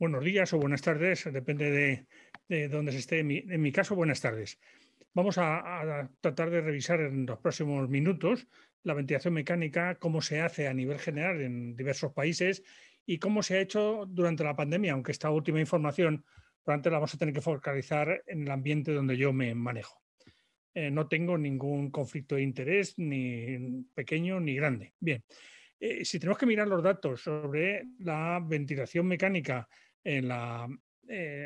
buenos días o buenas tardes, depende de, donde dónde se esté. En mi, caso, buenas tardes. Vamos a, tratar de revisar en los próximos minutos la ventilación mecánica, cómo se hace a nivel general en diversos países y cómo se ha hecho durante la pandemia, aunque esta última información durante la vamos a tener que focalizar en el ambiente donde yo me manejo. Eh, no tengo ningún conflicto de interés, ni pequeño ni grande. Bien, eh, si tenemos que mirar los datos sobre la ventilación mecánica en eh,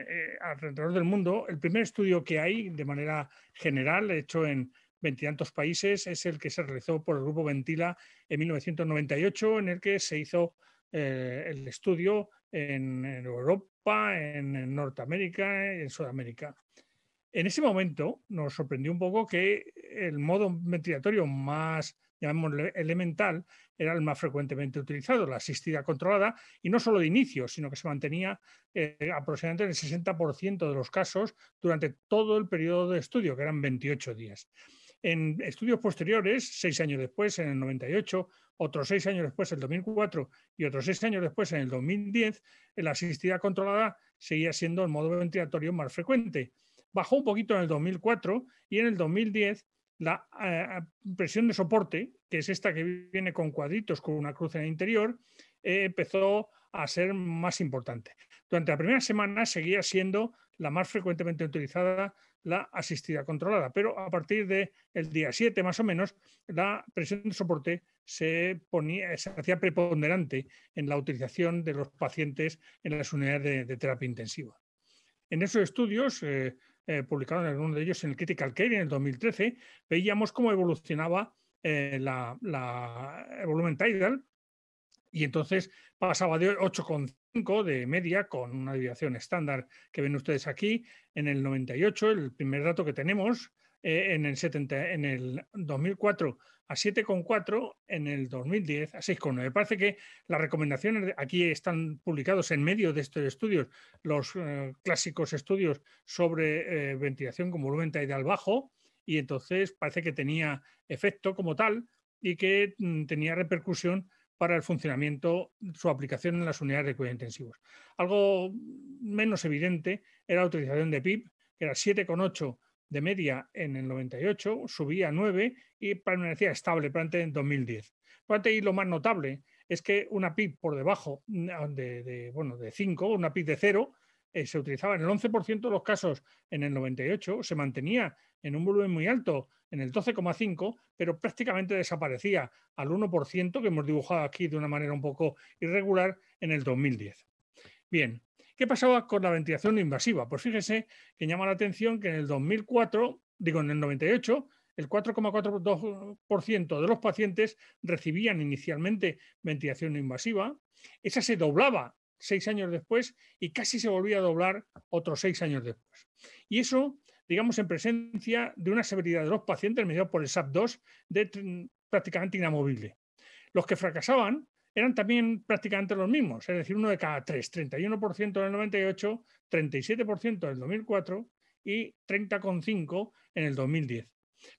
eh, alrededor del mundo. El primer estudio que hay de manera general, hecho en veintitantos países, es el que se realizó por el grupo Ventila en 1998, en el que se hizo eh, el estudio en, Europa, en, Norteamérica y en Sudamérica. En ese momento nos sorprendió un poco que el modo ventilatorio más llamémosle elemental, era el más frecuentemente utilizado, la asistida controlada, y no solo de inicio, sino que se mantenía eh, aproximadamente en el 60% de los casos durante todo el periodo de estudio, que eran 28 días. En estudios posteriores, seis años después, en el 98, otros seis años después, en el 2004, y otros seis años después, en el 2010, la asistida controlada seguía siendo el modo ventilatorio más frecuente. Bajó un poquito en el 2004 y en el 2010 la eh, presión de soporte, que es esta que viene con cuadritos con una cruz en el interior, eh, empezó a ser más importante. Durante la primera semana seguía siendo la más frecuentemente utilizada la asistida controlada, pero a partir del el día 7 más o menos, la presión de soporte se, ponía, se hacía preponderante en la utilización de los pacientes en las unidades de, terapia intensiva. En esos estudios, eh, eh, publicado en alguno de ellos en el Critical Care en el 2013, veíamos cómo evolucionaba eh, la, el volumen tidal y entonces pasaba de 8,5 de media con una deviación estándar que ven ustedes aquí en el 98, el primer dato que tenemos, eh, en, el 2004 a 7,4, en el 2010 a 6,9. Parece que las recomendaciones, aquí están publicados en medio de estos estudios los eh, clásicos estudios sobre eh, ventilación con volumen ideal bajo, y entonces parece que tenía efecto como tal y que mm, tenía repercusión para el funcionamiento, su aplicación en las unidades de cuidados intensivos. Algo menos evidente era la utilización de PIB, que era 7,8 de media en el 98, subía a 9 y permanecía estable durante el 2010. y lo más notable es que una PIB por debajo mm, ah, de, bueno, de 5, una PIB de 0, eh, se utilizaba en el 11% de los casos en el 98, se mantenía en un volumen muy alto en el 12,5, pero prácticamente desaparecía al 1% que hemos dibujado aquí de una manera un poco irregular en el 2010. Bien, ¿Qué pasaba con la ventilación invasiva? Pues fíjese que llama la atención que en el 2004, digo en el 98, el 4,42% de los pacientes recibían inicialmente ventilación invasiva. Esa se doblaba seis años después y casi se volvía a doblar otros seis años después. Y eso, digamos, en presencia de una severidad de los pacientes medida por el SAP-2 de prácticamente inamovible. Los que fracasaban eran también prácticamente los mismos, es decir, uno de cada tres, 31% en el 98, 37% en el 2004 y 30,5% en el 2010.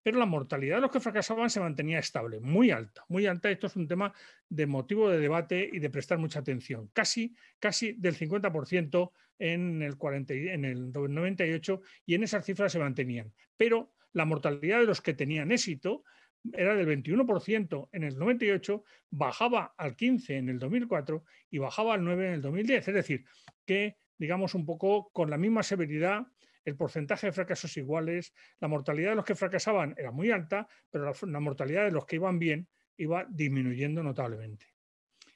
Pero la mortalidad de los que fracasaban se mantenía estable, muy alta, muy alta. Esto es un tema de motivo de debate y de prestar mucha atención. Casi, casi del 50% en el, en el 98 y en esas cifras se mantenían. Pero la mortalidad de los que tenían éxito era del 21% en el 98, bajaba al 15 en el 2004 y bajaba al 9 en el 2010. Es decir, que digamos un poco con la misma severidad el porcentaje de fracasos iguales, la mortalidad de los que fracasaban era muy alta, pero la, mortalidad de los que iban bien iba disminuyendo notablemente.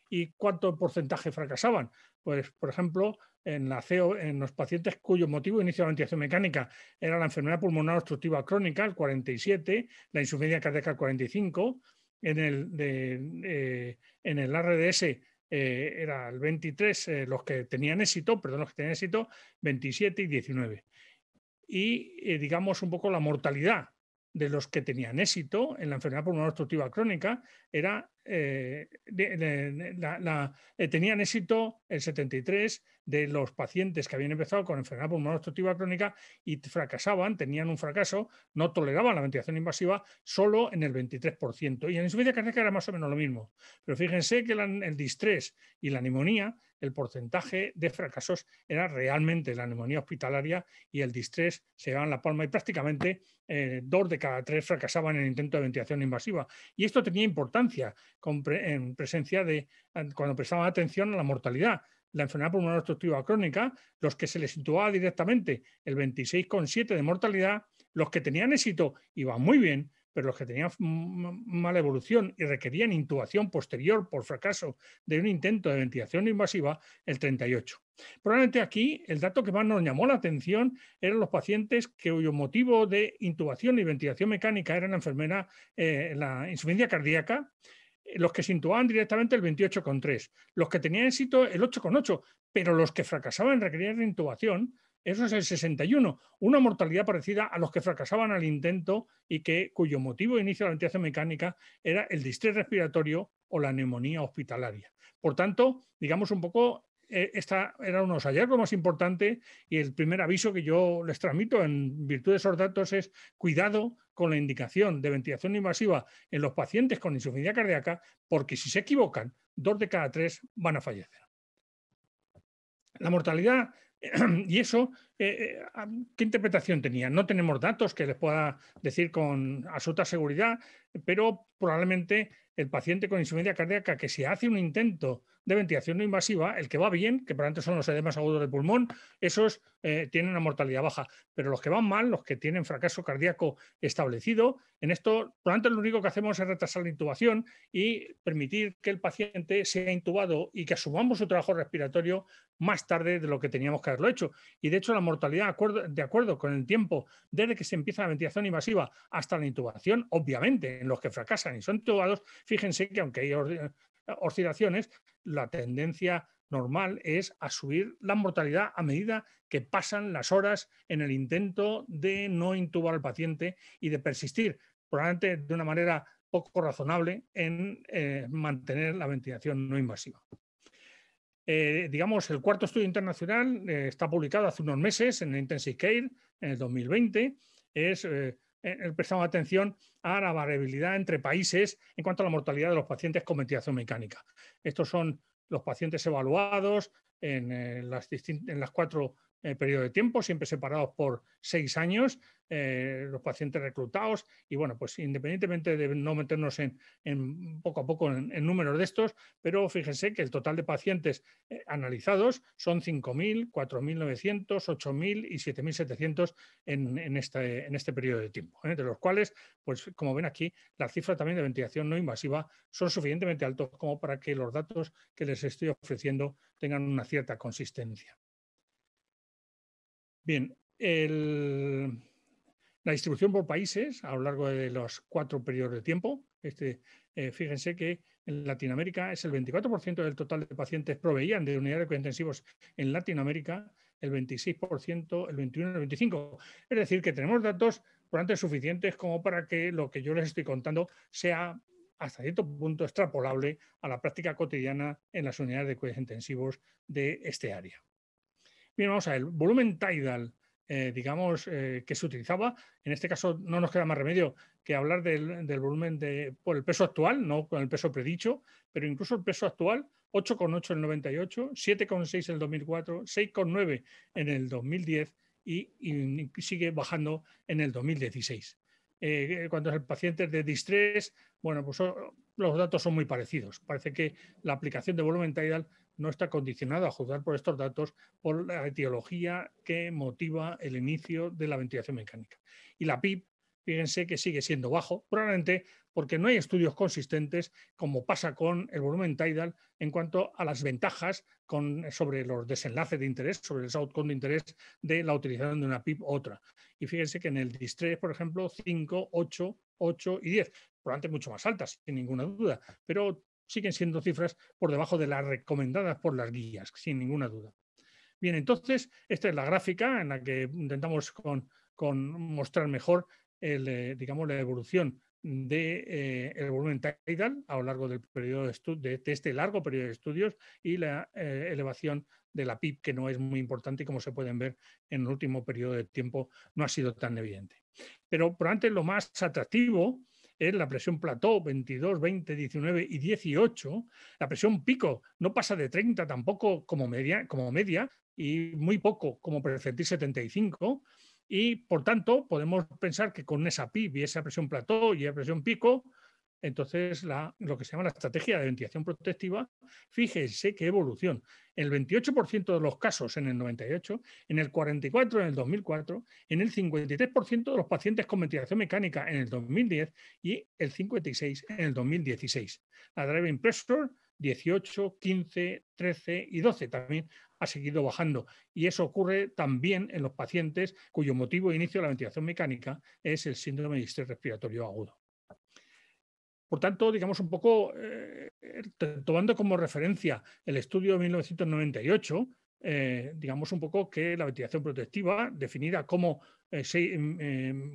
¿Y cuánto porcentaje fracasaban? Pues, por ejemplo, en, en los pacientes cuyo motivo inicial de la ventilación mecánica era la enfermedad pulmonar obstructiva crónica, el 47, la insuficiencia cardíaca, el 45, en el, de, eh, en el RDS eh, era el 23, eh, los que tenían éxito, perdón, los que tenían éxito, 27 y 19. Y digamos un poco la mortalidad de los que tenían éxito en la enfermedad pulmonar obstructiva crónica era, eh, eh, tenían éxito el 73 de los pacientes que habían empezado con enfermedad pulmonar obstructiva crónica y fracasaban, tenían un fracaso, no toleraban la ventilación invasiva solo en el 23%. Y en insuficiencia cardíaca era más o menos lo mismo. Pero fíjense que el distrés y la neumonía el porcentaje de fracasos era realmente la neumonía hospitalaria y el distrés se en la palma y prácticamente eh, dos de cada tres fracasaban en el intento de ventilación invasiva. Y esto tenía importancia en presencia de, eh, cuando prestaban atención a la mortalidad la enfermedad pulmonar obstructiva crónica, los que se les situaba directamente el 26,7 de mortalidad, los que tenían éxito iban muy bien pero los que tenían mala evolución y requerían intubación posterior por fracaso de un intento de ventilación invasiva, el 38. Probablemente aquí el dato que más nos llamó la atención eran los pacientes que, cuyo motivo de intubación y ventilación mecánica era la enfermedad, eh, la insuficiencia cardíaca, los que se intubaban directamente el 28,3, los que tenían éxito el 8,8, pero los que fracasaban requerían intubación eso es el 61, una mortalidad parecida a los que fracasaban al intento y que, cuyo motivo de inicio de la ventilación mecánica era el distrés respiratorio o la neumonía hospitalaria. Por tanto, digamos un poco, eh, esta era uno de los hallazgos más importantes y el primer aviso que yo les transmito en virtud de esos datos es cuidado con la indicación de ventilación invasiva en los pacientes con insuficiencia cardíaca, porque si se equivocan, dos de cada tres van a fallecer. La mortalidad Y eso, eh, eh, ah, ¿qué interpretación tenía? No tenemos datos que les pueda decir con absoluta seguridad, pero probablemente el paciente con insuficiencia cardíaca que se hace un intento de ventilación no invasiva, el que va bien, que tanto son los edemas agudos del pulmón, esos eh, tienen una mortalidad baja, pero los que van mal, los que tienen fracaso cardíaco establecido, en esto por lo único que hacemos es retrasar la intubación y permitir que el paciente sea intubado y que asumamos su trabajo respiratorio más tarde de lo que teníamos que haberlo hecho. Y de hecho la mortalidad, de acuerdo, de acuerdo con el tiempo, desde que se empieza la ventilación invasiva hasta la intubación, obviamente, en los que fracasan y son intubados, fíjense que aunque hay oscilaciones, la tendencia normal es a subir la mortalidad a medida que pasan las horas en el intento de no intubar al paciente y de persistir, probablemente de una manera poco razonable, en eh, mantener la ventilación no invasiva. Eh, digamos, el cuarto estudio internacional eh, está publicado hace unos meses en Intensive Care, en el 2020. Es eh, eh, prestamos atención a la variabilidad entre países en cuanto a la mortalidad de los pacientes con ventilación mecánica. Estos son los pacientes evaluados en, eh, las, en las cuatro periodo de tiempo, siempre separados por seis años, eh, los pacientes reclutados. Y bueno, pues independientemente de no meternos en, poco a poco en, números de estos, pero fíjense que el total de pacientes eh, analizados son 5.000, 4.900, 8.000 y 7.700 en, en, este, en este periodo de tiempo, entre ¿eh? los cuales, pues como ven aquí, la cifras también de ventilación no invasiva son suficientemente altos como para que los datos que les estoy ofreciendo tengan una cierta consistencia. Bien, la distribución por países a lo largo de los cuatro periodos de tiempo. Este, eh, fíjense que en Latinoamérica es el 24% del total de pacientes proveían de unidades de cuidados intensivos en Latinoamérica, el 26%, el 21, el 25%. Es decir, que tenemos datos por antes suficientes como para que lo que yo les estoy contando sea hasta cierto punto extrapolable a la práctica cotidiana en las unidades de cuidados intensivos de este área. Bien, vamos a ver, volumen tidal, eh, digamos, eh, que se utilizaba, en este caso no nos queda más remedio que hablar del, volumen de, por el peso actual, no con el peso predicho, pero incluso el peso actual, 8,8 en el 98, 7,6 en el 2004, 6,9 en el 2010 y, sigue bajando en el 2016. cuando es el paciente de distrés, bueno, pues oh, los datos son muy parecidos. Parece que la aplicación de volumen tidal no está condicionado a juzgar por estos datos por la etiología que motiva el inicio de la ventilación mecánica. Y la PIB, fíjense que sigue siendo bajo, probablemente porque no hay estudios consistentes, como pasa con el volumen tidal, en cuanto a las ventajas con, sobre los desenlaces de interés, sobre el outcome de interés de la utilización de una PIB u otra. Y fíjense que en el DIST-3, por ejemplo, 5, 8, 8 y 10, probablemente mucho más altas, sin ninguna duda, pero siguen siendo cifras por debajo de las recomendadas por las guías, sin ninguna duda. Bien, entonces, esta es la gráfica en la que intentamos con, mostrar mejor el, eh, digamos, la evolución del de, eh, el volumen tidal a lo largo del periodo de, este largo periodo de estudios y la eh, elevación de la PIB, que no es muy importante y como se pueden ver en el último periodo de tiempo no ha sido tan evidente. Pero por antes, lo más atractivo es la presión plató 22, 20, 19 y 18. La presión pico no pasa de 30 tampoco como media, como media y muy poco como percentil 75. Y por tanto, podemos pensar que con esa PIB y esa presión plató y esa presión pico, entonces, lo que se llama la estrategia de ventilación protectiva, fíjense qué evolución. el 28% de los casos en el 98, en el 44% en el 2004, en el 53% de los pacientes con ventilación mecánica en el 2010 y el 56% en el 2016. La driving pressure 18, 15, 13 y 12 también ha seguido bajando. Y eso ocurre también en los pacientes cuyo motivo de inicio de la ventilación mecánica es el síndrome de estrés respiratorio agudo. Por tanto, digamos un poco, eh, eh, tomando como referencia el estudio de 1998, eh, digamos un poco que la ventilación protectiva, definida como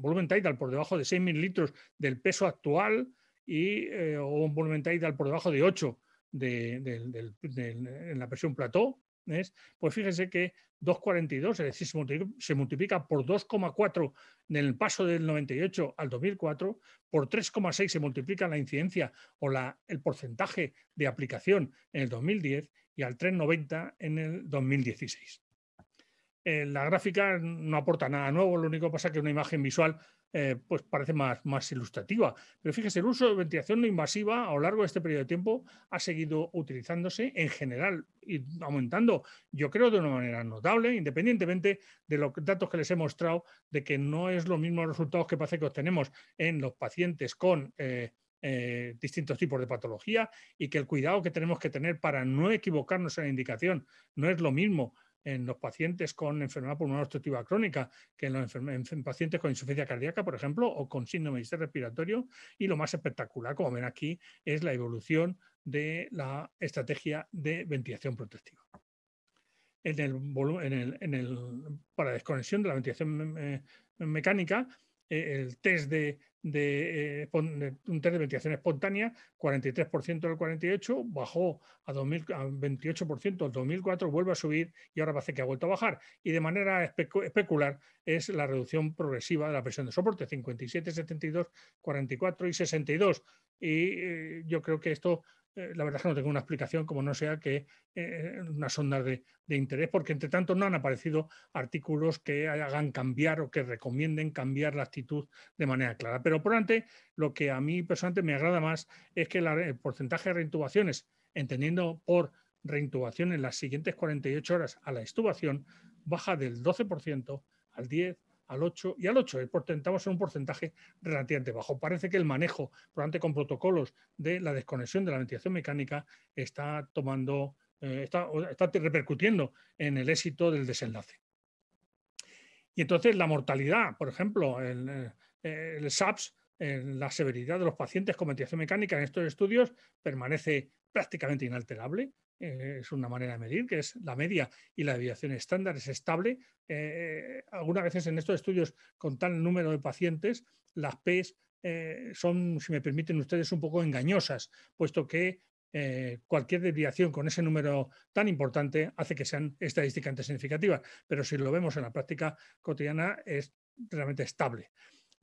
volumen tidal por debajo de 6 litros del peso actual y, o un volumen tidal por debajo de 8 de, en la presión plató, pues fíjense que 2,42, es decir, se multiplica, por 2,4 en el paso del 98 al 2004, por 3,6 se multiplica la incidencia o la, el porcentaje de aplicación en el 2010 y al 3,90 en el 2016. Eh, la gráfica no aporta nada nuevo, lo único que pasa es que es una imagen visual eh, pues parece más, ilustrativa. Pero fíjese, el uso de ventilación no invasiva a lo largo de este periodo de tiempo ha seguido utilizándose en general y aumentando, yo creo, de una manera notable, independientemente de los datos que les he mostrado, de que no es lo los mismos resultados que parece que obtenemos en los pacientes con... Eh, eh, distintos tipos de patología y que el cuidado que tenemos que tener para no equivocarnos en la indicación no es lo mismo en los pacientes con enfermedad pulmonar obstructiva crónica, que en los pacientes con insuficiencia cardíaca, por ejemplo, o con síndrome de respiratorio. Y lo más espectacular, como ven aquí, es la evolución de la estrategia de ventilación protectiva. En el, para desconexión de la ventilación eh, mecánica, eh, el test eh, de, un test de ventilación espontánea, 43% del 48, bajó a, 28% en 2004, vuelve a subir y ahora parece que ha vuelto a bajar. Y de manera especular es la reducción progresiva de la presión de soporte, 57, 72, 44 y 62. Y yo creo que esto eh, la verdad es que no tengo una explicación como no sea que eh, una unas de, interés, porque entre tanto no han aparecido artículos que hagan cambiar o que recomienden cambiar la actitud de manera clara. Pero por antes, lo que a mí personalmente me agrada más es que el porcentaje de reintubaciones, entendiendo por reintubación en las siguientes 48 horas a la estubación, baja del 12% al 10, al 8 y al 8. Estamos en un porcentaje relativamente bajo. Parece que el manejo, probablemente con protocolos de la desconexión de la ventilación mecánica, está tomando, eh, está, está repercutiendo en el éxito del desenlace. Y entonces la mortalidad, por ejemplo, eh, eh, el, el SAPS la severidad de los pacientes con ventilación mecánica en estos estudios permanece prácticamente inalterable. Eh, es una manera de medir, que es la media y la deviación estándar es estable. Eh, algunas veces en estos estudios con tal número de pacientes, las P's eh, son, si me permiten ustedes, un poco engañosas, puesto que cualquier desviación con ese número tan importante hace que sean estadísticamente significativas, pero si lo vemos en la práctica cotidiana es realmente estable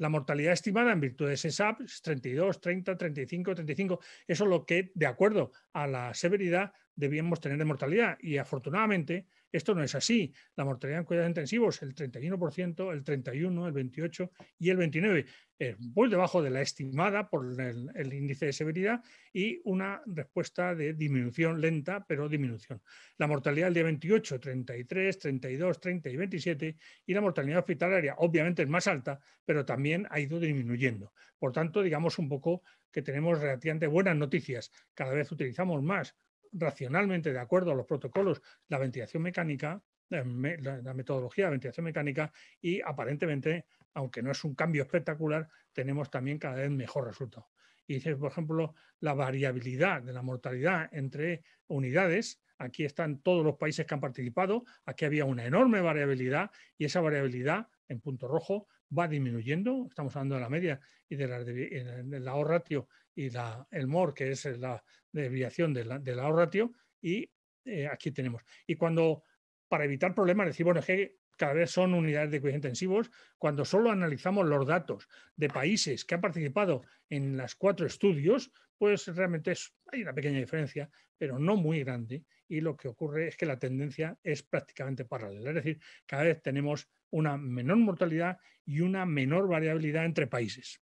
la mortalidad estimada en virtud de SESAP es 32, 30, 35, 35. Eso es lo que, de acuerdo a la severidad, debíamos tener de mortalidad. Y afortunadamente esto no es así. La mortalidad en cuidados intensivos, el 31%, el 31%, el 28% y el 29%, es eh, muy debajo de la estimada por el, índice de severidad y una respuesta de disminución lenta, pero disminución. La mortalidad el día 28, 33, 32, 30 y 27 y la mortalidad hospitalaria obviamente es más alta, pero también ha ido disminuyendo. Por tanto, digamos un poco que tenemos relativamente buenas noticias. Cada vez utilizamos más racionalmente de acuerdo a los protocolos la ventilación mecánica, la, metodología de ventilación mecánica y aparentemente, aunque no es un cambio espectacular, tenemos también cada vez mejor resultado. Y dice, por ejemplo, la variabilidad de la mortalidad entre unidades. Aquí están todos los países que han participado. Aquí había una enorme variabilidad y esa variabilidad en punto rojo va disminuyendo. Estamos hablando de la media y de la, ratio y el MOR, que es la desviación del la, ratio, y eh, aquí tenemos. Y cuando, para evitar problemas, decimos que cada vez son unidades de cuidados intensivos, cuando solo analizamos los datos de países que han participado en las cuatro estudios, pues realmente hay una pequeña diferencia, pero no muy grande, y lo que ocurre es que la tendencia es prácticamente paralela. Es decir, cada vez tenemos una menor mortalidad y una menor variabilidad entre países.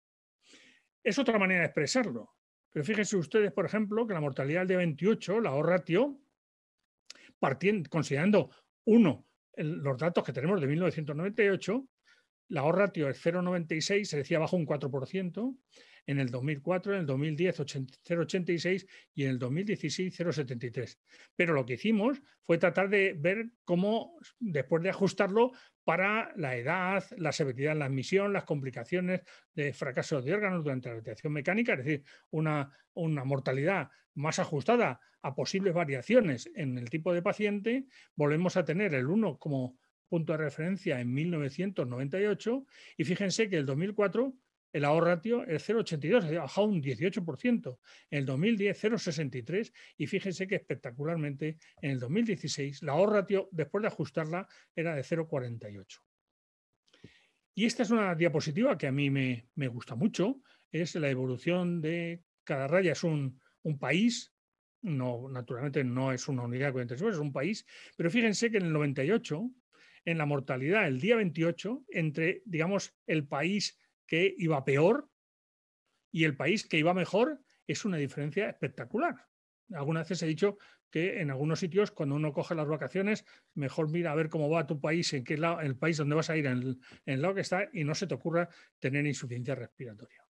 Es otra manera de expresarlo. Pero fíjense ustedes, por ejemplo, que la mortalidad de 28, la O ratio, partiendo, considerando uno los datos que tenemos de 1998, la O ratio es 0,96, se decía bajo un 4%, en el 2004, en el 2010 0,86 y en el 2016 0,73. Pero lo que hicimos fue tratar de ver cómo, después de ajustarlo, para la edad, la severidad en la admisión, las complicaciones de fracaso de órganos durante la radiación mecánica, es decir, una, una mortalidad más ajustada a posibles variaciones en el tipo de paciente, volvemos a tener el 1 como punto de referencia en 1998 y fíjense que el 2004 el ahorro ratio es 0,82, ha bajado un 18%, en el 2010 0,63 y fíjense que espectacularmente en el 2016 la ahorro ratio después de ajustarla era de 0,48. Y esta es una diapositiva que a mí me, gusta mucho, es la evolución de cada raya, es un, país, no, naturalmente no es una unidad de 46, es un país, pero fíjense que en el 98, en la mortalidad, el día 28, entre, digamos, el país que iba peor y el país que iba mejor es una diferencia espectacular. Algunas veces he dicho que en algunos sitios, cuando uno coge las vacaciones, mejor mira a ver cómo va tu país, en qué lado, el país donde vas a ir, en el, en lado que está, y no se te ocurra tener insuficiencia respiratoria.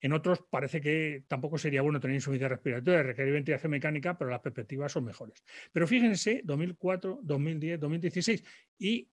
En otros parece que tampoco sería bueno tener insuficiencia respiratoria, requerir ventilación mecánica, pero las perspectivas son mejores. Pero fíjense, 2004, 2010, 2016 y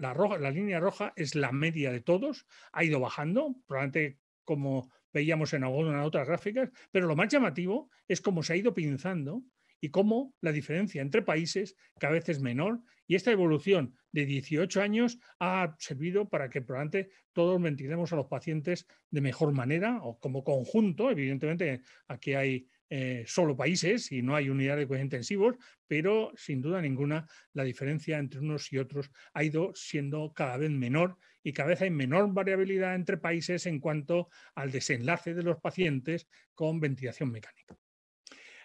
la, roja, la línea roja es la media de todos, ha ido bajando, probablemente como veíamos en algunas otras gráficas, pero lo más llamativo es cómo se ha ido pinzando y cómo la diferencia entre países cada vez es menor y esta evolución de 18 años ha servido para que probablemente todos mentiremos a los pacientes de mejor manera o como conjunto, evidentemente aquí hay eh, solo países y no hay unidad de cuidados intensivos, pero sin duda ninguna la diferencia entre unos y otros ha ido siendo cada vez menor y cada vez hay menor variabilidad entre países en cuanto al desenlace de los pacientes con ventilación mecánica.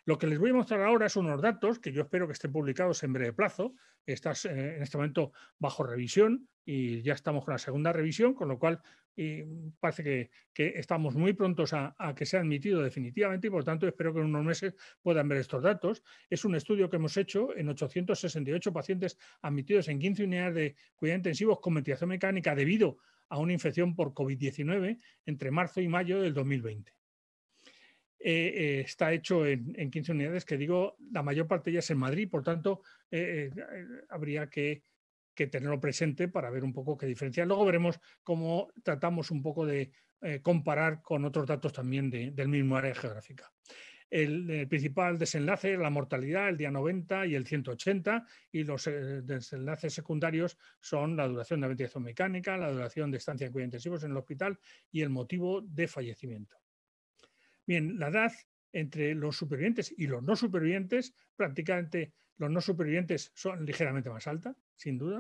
Lo que les voy a mostrar ahora son unos datos que yo espero que estén publicados en breve plazo. Estás eh, en este momento bajo revisión y ya estamos con la segunda revisión, con lo cual parece que, estamos muy prontos a, que sea admitido definitivamente y por tanto espero que en unos meses puedan ver estos datos. Es un estudio que hemos hecho en 868 pacientes admitidos en 15 unidades de cuidados intensivos con ventilación mecánica debido a una infección por COVID-19 entre marzo y mayo del 2020. Eh, está hecho en, 15 unidades, que digo, la mayor parte ya es en Madrid, por tanto, eh, eh, habría que, tenerlo presente para ver un poco qué diferencia. Luego veremos cómo tratamos un poco de comparar con otros datos también del mismo área geográfica. El, principal desenlace, la mortalidad, el día 90 y el 180, y los desenlaces secundarios son la duración de la ventilación mecánica, la duración de estancia en cuidados intensivos en el hospital y el motivo de fallecimiento. Bien, la edad entre los supervivientes y los no supervivientes, prácticamente los no supervivientes son ligeramente más alta, sin duda.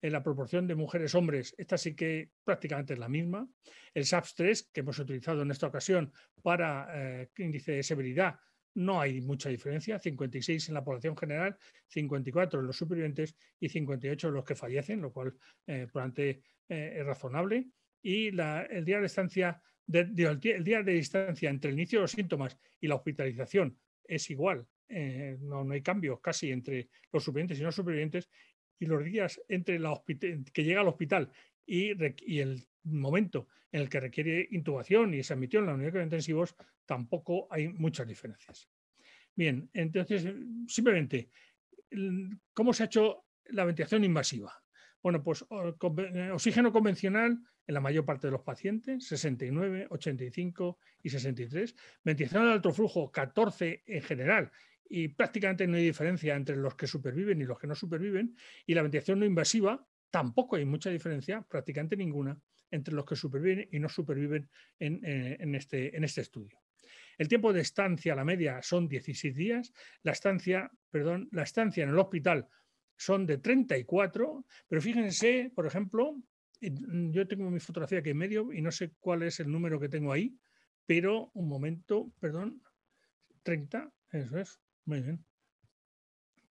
En eh, la proporción de mujeres-hombres, esta sí que prácticamente es la misma. El SAPS 3, que hemos utilizado en esta ocasión para eh, índice de severidad, no hay mucha diferencia, 56 en la población general, 54 en los supervivientes y 58 en los que fallecen, lo cual eh, probablemente eh, es razonable. Y el día de estancia el, día, de distancia entre el inicio de los síntomas y la hospitalización es igual. Eh, no, hay cambios casi entre los supervivientes y no supervivientes. Y los días entre la que llega al hospital y, y, el momento en el que requiere intubación y se admitió en la unidad de intensivos, tampoco hay muchas diferencias. Bien, entonces, simplemente, ¿cómo se ha hecho la ventilación invasiva? Bueno, pues oxígeno convencional en la mayor parte de los pacientes, 69, 85 y 63. Ventilación de alto flujo, 14 en general, y prácticamente no hay diferencia entre los que superviven y los que no superviven. Y la ventilación no invasiva, tampoco hay mucha diferencia, prácticamente ninguna, entre los que superviven y no superviven en, eh, este, en este estudio. El tiempo de estancia, la media, son 16 días. La estancia, perdón, la estancia en el hospital son de 34, pero fíjense, por ejemplo, Mm, yo tengo mi fotografía aquí en medio y no sé cuál es el número que tengo ahí, pero un momento, perdón, 30, eso es, muy bien.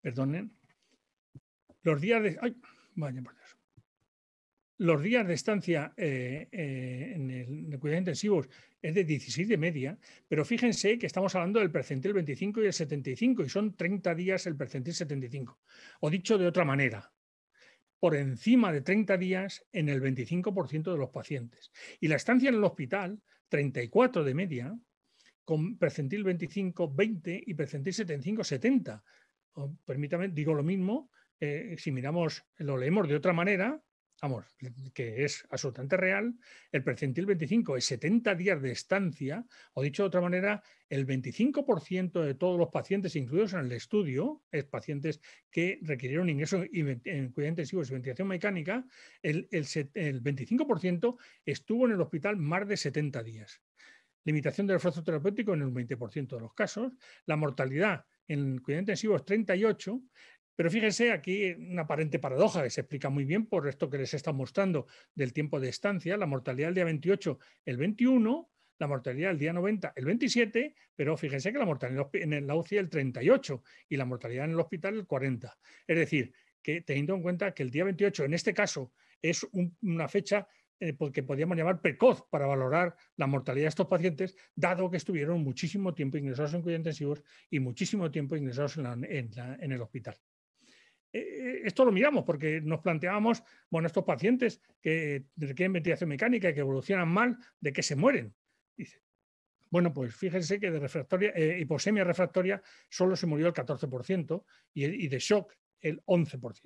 Perdonen. Los días de. Ay, vaya por Los días de estancia eh, eh, en, el, cuidado cuidados intensivos es de 16 de media, pero fíjense que estamos hablando del percentil 25 y el 75, y son 30 días el percentil 75. O dicho de otra manera, por encima de 30 días en el 25% de los pacientes. Y la estancia en el hospital, 34 de media, con percentil 25, 20 y percentil 75, 70. permítame, digo lo mismo, eh, si miramos, lo leemos de otra manera, vamos, que es absolutamente real, el percentil 25 es 70 días de estancia, o dicho de otra manera, el 25% de todos los pacientes incluidos en el estudio, es pacientes que requirieron ingreso en cuidados intensivos y ventilación mecánica, el, el 25% estuvo en el hospital más de 70 días. Limitación del esfuerzo terapéutico en el 20% de los casos, la mortalidad en cuidados intensivos 38, pero fíjense aquí una aparente paradoja que se explica muy bien por esto que les está mostrando del tiempo de estancia, la mortalidad del día 28, el 21, la mortalidad del día 90, el 27, pero fíjense que la mortalidad en la UCI el 38 y la mortalidad en el hospital el 40. Es decir, que teniendo en cuenta que el día 28 en este caso es una fecha eh, porque que podríamos llamar precoz para valorar la mortalidad de estos pacientes, dado que estuvieron muchísimo tiempo ingresados en cuidados intensivos y muchísimo tiempo ingresados en el hospital. Eh, eh, esto lo miramos porque nos planteábamos, bueno, estos pacientes que requieren ventilación mecánica, y que evolucionan mal, ¿de qué se mueren? Dice, bueno, pues fíjense que de refractoria, eh, refractoria solo se murió el 14% y, de shock el 11%.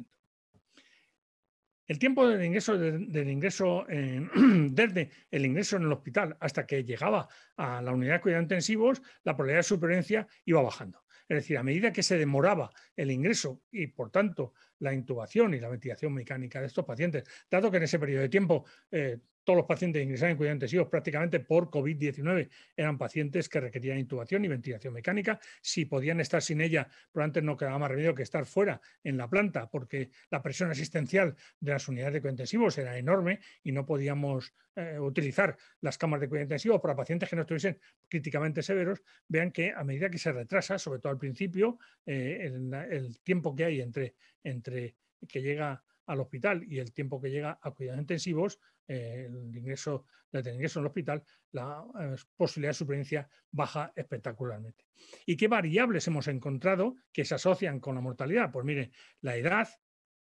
El tiempo del ingreso, del, ingreso desde el ingreso en el hospital hasta que llegaba a la unidad de cuidados intensivos, la probabilidad de supervivencia iba bajando. Es decir, a medida que se demoraba el ingreso y, por tanto, la intubación y la ventilación mecánica de estos pacientes, dado que en ese periodo de tiempo eh, todos los pacientes ingresados en cuidados intensivos prácticamente por COVID-19 eran pacientes que requerían intubación y ventilación mecánica. Si podían estar sin ella, probablemente no quedaba más remedio que estar fuera en la planta, porque la presión asistencial de las unidades de cuidados intensivos era enorme y no podíamos eh, utilizar las cámaras de cuidados intensivos para pacientes que no estuviesen críticamente severos. Vean que a medida que se retrasa, sobre todo al principio, eh, el, tiempo que hay entre, entre que llega al hospital y el tiempo que llega a cuidados intensivos, eh, el ingreso, la el ingreso en el hospital, la eh, posibilidad de supervivencia baja espectacularmente. ¿Y qué variables hemos encontrado que se asocian con la mortalidad? Pues miren, la edad,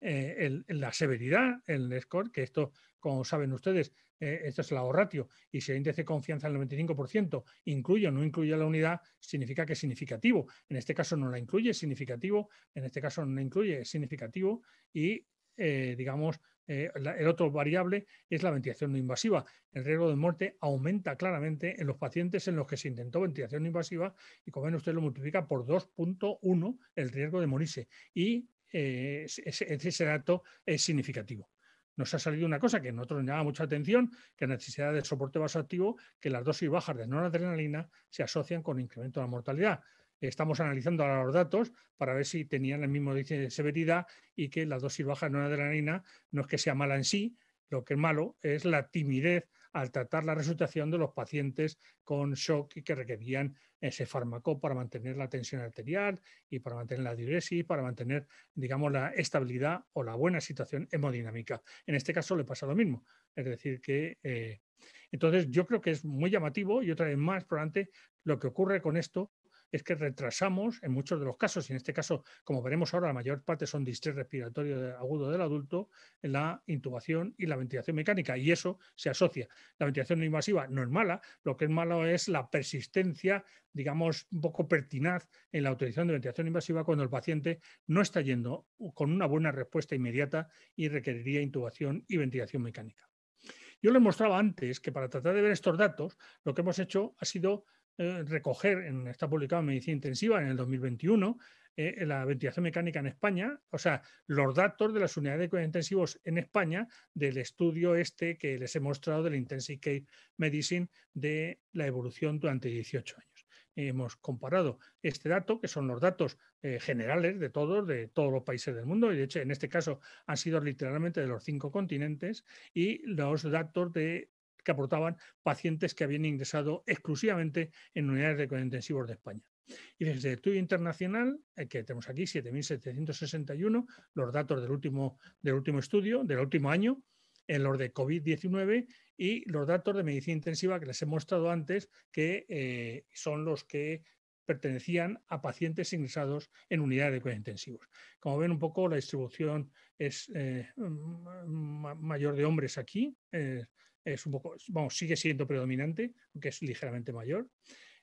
eh, la severidad, el score, que esto, como saben ustedes, esto es la ahorratio. y si el índice de confianza del 95% incluye o no incluye la unidad, significa que es significativo. En este caso no la incluye, es significativo. En este caso no la incluye, es significativo. Y eh, digamos, eh, el otro variable es la ventilación no invasiva. El riesgo de muerte aumenta claramente en los pacientes en los que se intentó ventilación no invasiva y como ven usted lo multiplica por 2.1 el riesgo de morirse y eh, ese, dato es significativo nos ha salido una cosa que a nosotros nos llama mucha atención, que la necesidad de soporte vasoactivo, que las dosis bajas de noradrenalina se asocian con incremento de la mortalidad estamos analizando ahora los datos para ver si tenían la mismo de severidad y que la dosis baja de adrenalina no es que sea mala en sí, lo que es malo es la timidez al tratar la resultación de los pacientes con shock y que requerían ese fármaco para mantener la tensión arterial y para mantener la diuresis, para mantener, digamos, la estabilidad o la buena situación hemodinámica. En este caso le pasa lo mismo. Es decir, que eh, entonces yo creo que es muy llamativo y otra vez más probablemente lo que ocurre con esto es que retrasamos en muchos de los casos, y en este caso, como veremos ahora, la mayor parte son distrés respiratorio agudo del adulto, en la intubación y la ventilación mecánica, y eso se asocia. La ventilación invasiva no es mala, lo que es malo es la persistencia, digamos, un poco pertinaz en la utilización de ventilación invasiva cuando el paciente no está yendo con una buena respuesta inmediata y requeriría intubación y ventilación mecánica. Yo les mostraba antes que para tratar de ver estos datos, lo que hemos hecho ha sido eh, recoger, en, está publicado en Medicina Intensiva en el 2021, eh, la ventilación mecánica en España, o sea, los datos de las unidades de cuidados intensivos en España del estudio este que les he mostrado del Intensive Medicine de la evolución durante 18 años hemos comparado este dato, que son los datos eh, generales de todos, de todos los países del mundo, y de hecho en este caso han sido literalmente de los cinco continentes, y los datos de que aportaban pacientes que habían ingresado exclusivamente en unidades de intensivos de España. Y desde el estudio internacional, eh, que tenemos aquí 7.761, los datos del último, del último estudio, del último año, en los de COVID-19 y los datos de medicina intensiva que les he mostrado antes, que eh, son los que pertenecían a pacientes ingresados en unidades de cuidados intensivos. Como ven un poco, la distribución es eh, mm, mayor de hombres aquí, eh, es un poco, vamos, sigue siendo predominante, aunque es ligeramente mayor.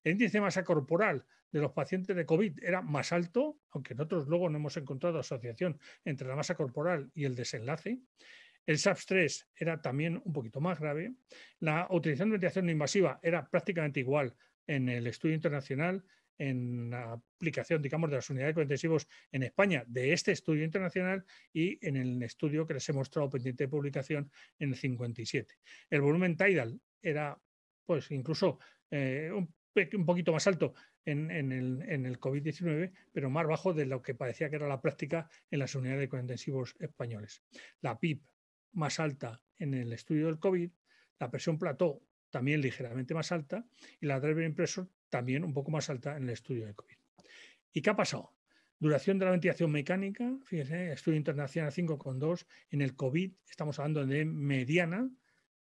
El índice de masa corporal de los pacientes de COVID era más alto, aunque nosotros luego no hemos encontrado asociación entre la masa corporal y el desenlace. El SAPS-3 era también un poquito más grave. La utilización de ventilación no invasiva era prácticamente igual en el estudio internacional en la aplicación, digamos, de las unidades de cointensivos en España de este estudio internacional y en el estudio que les he mostrado pendiente de publicación en el 57. El volumen tidal era, pues, incluso eh, un, poquito más alto en, el, COVID-19, pero más bajo de lo que parecía que era la práctica en las unidades de cointensivos españoles. La PIB más alta en el estudio del COVID, la presión plató también ligeramente más alta y la driver impressor también un poco más alta en el estudio de COVID. ¿Y qué ha pasado? Duración de la ventilación mecánica, fíjense, estudio internacional 5,2, en el COVID estamos hablando de mediana,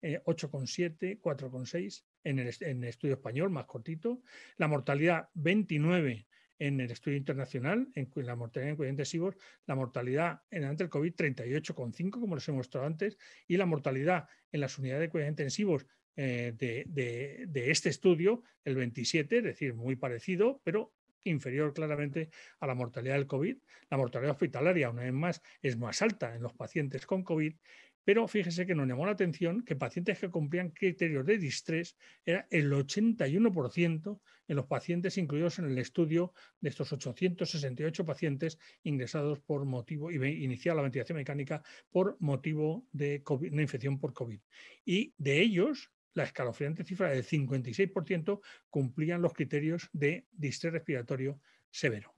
8,7, eh, 4,6 en el, en estudio español, más cortito. La mortalidad 29 en el estudio internacional, en la mortalidad en cuidados intensivos, la mortalidad en ante el COVID 38,5, como les he mostrado antes, y la mortalidad en las unidades de cuidados intensivos eh, de, este estudio, el 27, es decir, muy parecido, pero inferior claramente a la mortalidad del COVID. La mortalidad hospitalaria, una vez más, es más alta en los pacientes con COVID, pero fíjese que nos llamó la atención que pacientes que cumplían criterios de distrés era el 81% en los pacientes incluidos en el estudio de estos 868 pacientes ingresados por motivo y iniciado la ventilación mecánica por motivo de una infección por COVID. Y de ellos, la escalofriante cifra del 56% cumplían los criterios de distrés respiratorio severo.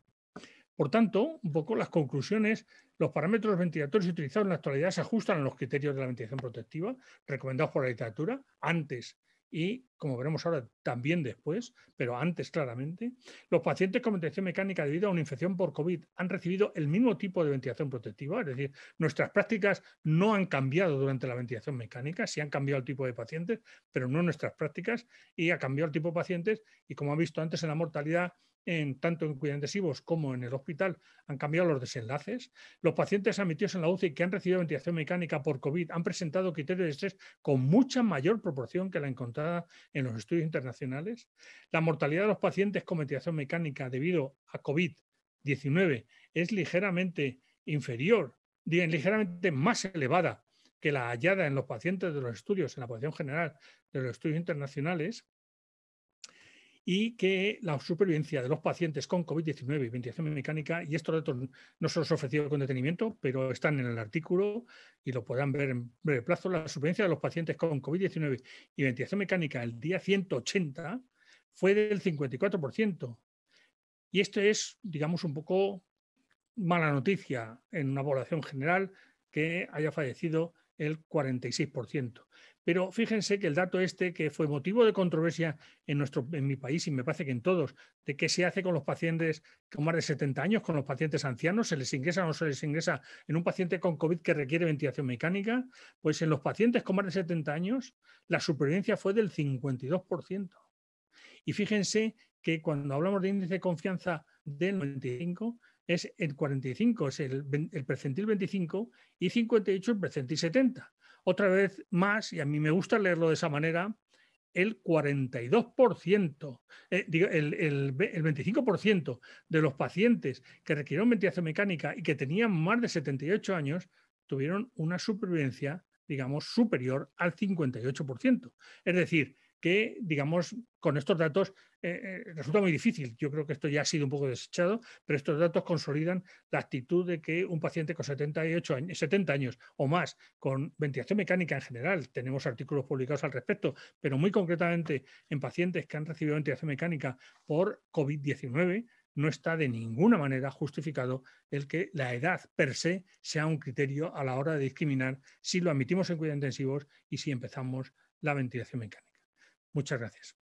Por tanto, un poco las conclusiones, los parámetros ventilatorios utilizados en la actualidad se ajustan a los criterios de la ventilación protectiva recomendados por la literatura antes y, como veremos ahora, también después, pero antes claramente, los pacientes con ventilación mecánica debido a una infección por COVID han recibido el mismo tipo de ventilación protectiva, es decir, nuestras prácticas no han cambiado durante la ventilación mecánica, sí han cambiado el tipo de pacientes, pero no nuestras prácticas, y ha cambiado el tipo de pacientes, y como ha visto antes en la mortalidad tanto en cuidados intensivos como en el hospital, han cambiado los desenlaces. Los pacientes admitidos en la UCI que han recibido ventilación mecánica por COVID han presentado criterios de estrés con mucha mayor proporción que la encontrada en los estudios internacionales. La mortalidad de los pacientes con ventilación mecánica debido a COVID-19 es ligeramente inferior, ligeramente más elevada que la hallada en los pacientes de los estudios, en la población general de los estudios internacionales, y que la supervivencia de los pacientes con COVID-19 y ventilación mecánica, y estos datos no se los ofrecido con detenimiento, pero están en el artículo y lo podrán ver en breve plazo, la supervivencia de los pacientes con COVID-19 y ventilación mecánica el día 180 fue del 54%. Y esto es, digamos, un poco mala noticia en una población general que haya fallecido el 46%. Pero fíjense que el dato este, que fue motivo de controversia en, nuestro, en mi país y me parece que en todos, de qué se hace con los pacientes con más de 70 años, con los pacientes ancianos, se les ingresa o no se les ingresa en un paciente con COVID que requiere ventilación mecánica, pues en los pacientes con más de 70 años la supervivencia fue del 52%. Y fíjense que cuando hablamos de índice de confianza del 95, es el 45, es el, el percentil 25 y 58 el percentil 70 otra vez más, y a mí me gusta leerlo de esa manera, el 42%, eh, el, el, 25% de los pacientes que requirieron ventilación mecánica y que tenían más de 78 años tuvieron una supervivencia, digamos, superior al 58%. Es decir, que, digamos, con estos datos eh, eh, resulta muy difícil. Yo creo que esto ya ha sido un poco desechado, pero estos datos consolidan la actitud de que un paciente con 78 70 años o más, con ventilación mecánica en general, tenemos artículos publicados al respecto, pero muy concretamente en pacientes que han recibido ventilación mecánica por COVID-19, no está de ninguna manera justificado el que la edad per se sea un criterio a la hora de discriminar si lo admitimos en cuidados intensivos y si empezamos la ventilación mecánica. Muchas gracias.